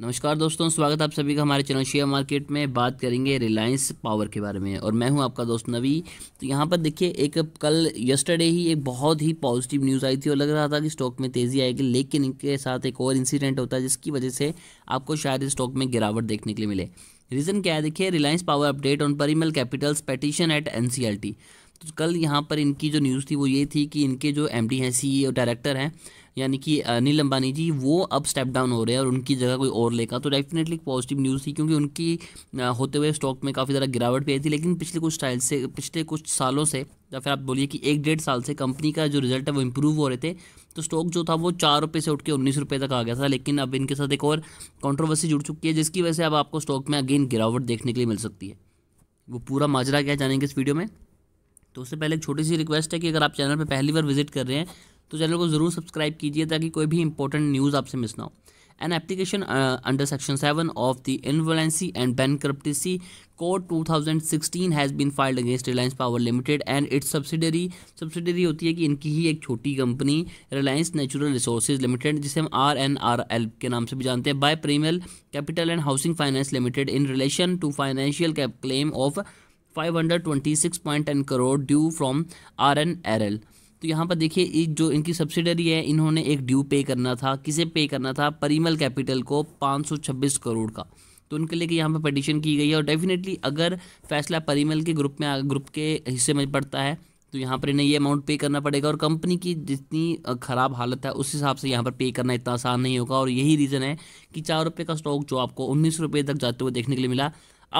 नमस्कार दोस्तों स्वागत आप सभी का हमारे चैनल शेयर मार्केट में बात करेंगे रिलायंस पावर के बारे में और मैं हूं आपका दोस्त नवी तो यहां पर देखिए एक कल यस्टरडे ही एक बहुत ही पॉजिटिव न्यूज़ आई थी और लग रहा था कि स्टॉक में तेज़ी आएगी लेकिन इनके साथ एक और इंसिडेंट होता है जिसकी वजह से आपको शायद स्टॉक में गिरावट देखने के लिए मिले रीज़न क्या है देखिए Reliance power update on Parimal capitals petition at N तो कल यहाँ पर इनकी जो न्यूज़ थी वो ये थी कि इनके जो एम डी हैं सी डायरेक्टर e हैं यानी कि अनिल अंबानी जी वो अब स्टेप डाउन हो रहे हैं और उनकी जगह कोई और लेगा तो डेफिनेटली पॉजिटिव न्यूज़ थी क्योंकि उनकी होते हुए स्टॉक में काफ़ी ज़्यादा गिरावट भी आई थी लेकिन पिछले कुछ टाइल से पिछले कुछ सालों से या फिर आप बोलिए कि एक डेढ़ साल से कंपनी का जो रिजल्ट है वो इम्प्रूव हो रहे थे तो स्टॉक जो था वो चार रुपये से उठ के उन्नीस रुपये तक आ गया था लेकिन अब इनके साथ एक और कॉन्ट्रोवर्सी जुड़ चुकी है जिसकी वजह से अब आपको स्टॉक में अगेन गिरावट देखने के लिए मिल सकती है वो पूरा माजरा क्या जानेंगे इस वीडियो में तो उससे पहले एक छोटी सी रिक्वेस्ट है कि अगर आप चैनल पर पहली बार विजिट कर रहे हैं तो चैनल को ज़रूर सब्सक्राइब कीजिए ताकि कोई भी इंपॉर्टेंट न्यूज़ आपसे मिस ना हो an application under section seven of the insolvency and bankruptcy code two thousand sixteen has been filed against Reliance power limited and its subsidiary subsidiary होती है कि इनकी ही एक छोटी company Reliance natural resources limited जिसे हम are N R L के नाम से भी जानते हैं by premial capital and housing finance limited in relation to financial claim of 526.10 crore due from R N R L तो यहाँ पर देखिए जो इनकी सब्सिडरी है इन्होंने एक ड्यू पे करना था किसे पे करना था परिमल कैपिटल को 526 करोड़ का तो उनके लिए यहाँ पर पटिशन की गई है और डेफिनेटली अगर फैसला परिमल के ग्रुप में ग्रुप के हिस्से में पड़ता है तो यहाँ पर इन्हें ये अमाउंट पे करना पड़ेगा और कंपनी की जितनी ख़राब हालत है उस हिसाब से यहाँ पर पे करना इतना आसान नहीं होगा और यही रीज़न है कि चार रुपये का स्टॉक जो आपको उन्नीस रुपये तक जाते हुए देखने के लिए मिला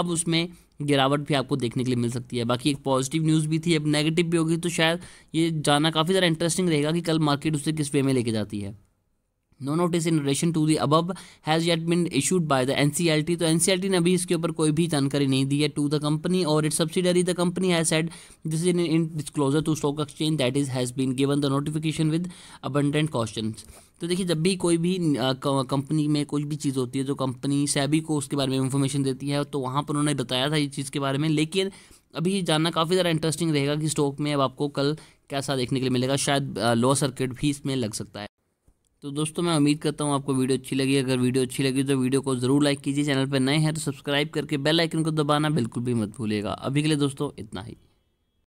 अब उसमें गिरावट भी आपको देखने के लिए मिल सकती है बाकी एक पॉजिटिव न्यूज़ भी थी अब नेगेटिव भी होगी तो शायद ये जाना काफ़ी ज़्यादा इंटरेस्टिंग रहेगा कि कल मार्केट उसे किस वे में लेके जाती है no notice in relation to the above has yet been issued by the N C T तो एन सी टी ने अभी इसके ऊपर कोई भी जानकारी नहीं दी है टू द कंपनी और it subsidiary the company has said this in in disclosure to stock exchange that is has been given the notification with abundant question तो देखिए जब भी कोई भी कंपनी में कोई भी चीज़ होती है जो कंपनी सैबी को उसके बारे में इन्फॉर्मेशन देती है तो वहाँ पर उन्होंने बताया था इस चीज़ के बारे में लेकिन अभी जानना काफ़ी ज़्यादा इंटरेस्टिंग रहेगा कि स्टॉक में अब आपको कल कैसा देखने के लिए मिलेगा शायद लोअर सर्किट भी इसमें लग सकता है तो दोस्तों मैं उम्मीद करता हूँ आपको वीडियो अच्छी लगी अगर वीडियो अच्छी लगी तो वीडियो को ज़रूर लाइक कीजिए चैनल पर नए हैं तो सब्सक्राइब करके बेल आइकन को दबाना बिल्कुल भी मत भूलिएगा अभी के लिए दोस्तों इतना ही